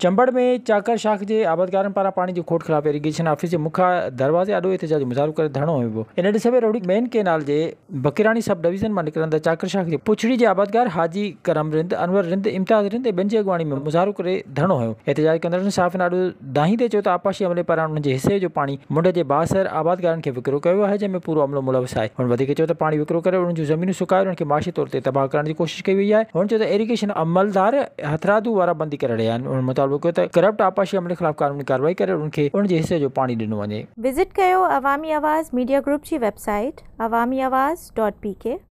चंबड़ में चाकर ચાકર के જે આબાદકારનપારા પાણી જે ખોટ ખિલાફ इरिगेशन ऑफिस जे मुखा दरवाज़े आॾो एतिजाज मुज़ाहिरो करे धरणो हुयो इन ॾे सभई रोडी मेन केनाल के बकरानी सब डिवीज़न मां निकिरंदड़ चाकरशाह जे पुछड़ी के आबादगार हाजी करम रिंद अनवर रिंद इम्तियाज़ रिंद ऐं ॿियनि जी में मुज़ाहिरो कर धरणो हुयो एतिजाज कंदड़नि साफ़िन आॾो दाहीं ते चयो आपाशी अमले पारा हुननि हिस्से हिसे जो पाणी मुंड के बासर आबादगार खे विकिरो कयो आहे जंहिंमें पूरो अमलो मुलवस है हुन वधीक चयो त पाणी विकिरो करे उन्हनि जूं ज़मीनूं माशी तौर ते तबाह करण जी कोशिशि कई वई आहे हुन चयो अमलदार हथरादू वा बंदी कर रहिया आहिनि हुन मुताल मुतालबो कयो त करप्ट आपाशी अमले ख़िलाफ़ कानूनी कार्रवाई करे उन्हनि खे उनजे हिसे जो पाणी ॾिनो वञे विज़िट कयो अवामी आवाज़ मीडिया ग्रुप जी website Awami Awaz dot P के